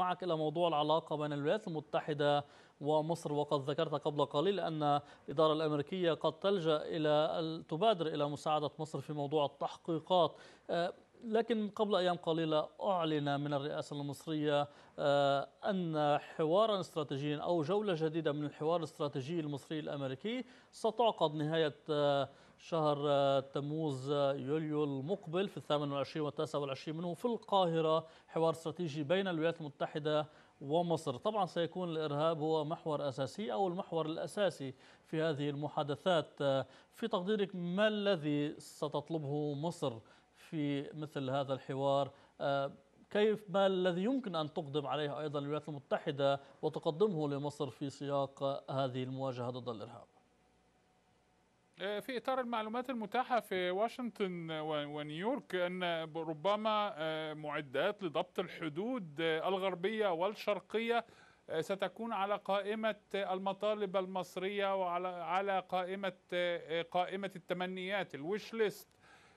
معك إلى موضوع العلاقة بين الولايات المتحدة ومصر وقد ذكرت قبل قليل أن الإدارة الأمريكية قد تلجأ إلى تبادر إلى مساعدة مصر في موضوع التحقيقات آه، لكن قبل أيام قليلة أعلن من الرئاسة المصرية آه، أن حوارا استراتيجيا أو جولة جديدة من الحوار الاستراتيجي المصري الأمريكي ستعقد نهاية آه، شهر آه، تموز يوليو المقبل في الثامن والعشرين والتاسع والعشرين منه في القاهرة حوار استراتيجي بين الولايات المتحدة ومصر طبعا سيكون الإرهاب هو محور أساسي أو المحور الأساسي في هذه المحادثات في تقديرك ما الذي ستطلبه مصر؟ في مثل هذا الحوار آه، كيف ما الذي يمكن أن تقدم عليه أيضا الولايات المتحدة وتقدمه لمصر في سياق هذه المواجهة ضد الإرهاب آه، في إطار المعلومات المتاحة في واشنطن ونيويورك أن ربما آه، معدات لضبط الحدود الغربية والشرقية ستكون على قائمة المطالب المصرية وعلى على قائمة قائمة التمنيات الويش ليست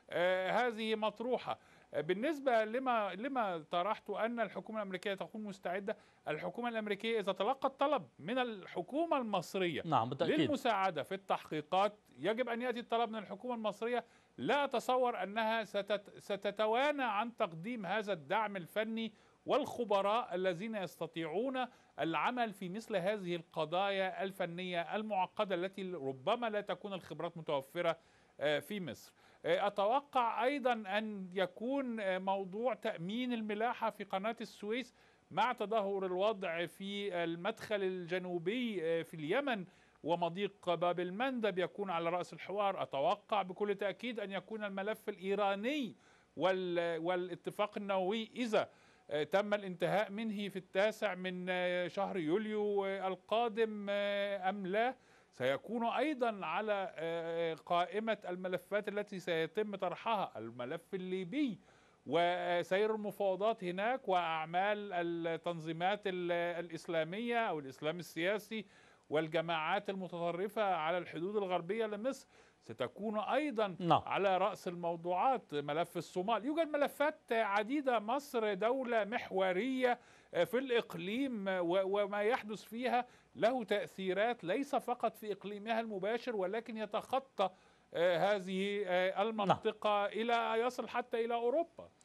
آه، هذه مطروحة آه، بالنسبة لما لما طرحت أن الحكومة الأمريكية تكون مستعدة، الحكومة الأمريكية إذا تلقت طلب من الحكومة المصرية نعم بالتأكيد. للمساعدة في التحقيقات يجب أن يأتي الطلب من الحكومة المصرية، لا أتصور أنها ستت ستتوانى عن تقديم هذا الدعم الفني والخبراء الذين يستطيعون العمل في مثل هذه القضايا الفنية المعقدة التي ربما لا تكون الخبرات متوفرة آه، في مصر آه، أتوقع أيضا أن يكون آه، موضوع تأمين الملاحة في قناة السويس مع تدهور الوضع في المدخل الجنوبي في اليمن ومضيق باب المندب يكون على رأس الحوار أتوقع بكل تأكيد أن يكون الملف الإيراني والاتفاق النووي إذا تم الانتهاء منه في التاسع من شهر يوليو القادم أم لا سيكون أيضا على آه، آه، قائمة الملفات التي سيتم طرحها الملف الليبي وسير المفاوضات هناك وأعمال التنظيمات الإسلامية أو الإسلام السياسي والجماعات المتطرفة على الحدود الغربية لمصر ستكون ايضا نعم. على راس الموضوعات ملف الصومال يوجد ملفات عديده مصر دوله محوريه آه، في الاقليم آه، وما يحدث فيها له تاثيرات ليس فقط في اقليمها المباشر ولكن يتخطى آه، هذه المنطقه نعم. الى يصل حتى الى اوروبا